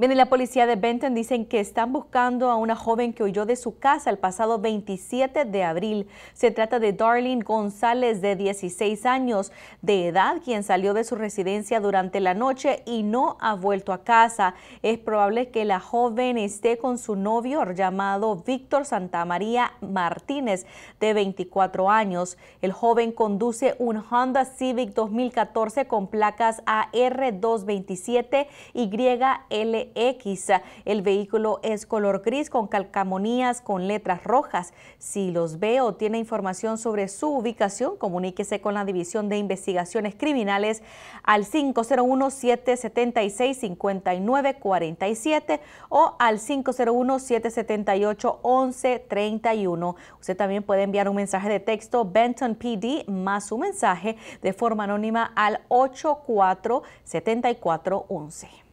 Bien, la policía de Benton dicen que están buscando a una joven que huyó de su casa el pasado 27 de abril. Se trata de Darlene González, de 16 años de edad, quien salió de su residencia durante la noche y no ha vuelto a casa. Es probable que la joven esté con su novio llamado Víctor Santamaría Martínez, de 24 años. El joven conduce un Honda Civic 2014 con placas AR227 yl el vehículo es color gris con calcamonías con letras rojas. Si los ve o tiene información sobre su ubicación, comuníquese con la División de Investigaciones Criminales al 501-776-5947 o al 501-778-1131. Usted también puede enviar un mensaje de texto Benton PD más su mensaje de forma anónima al 847411.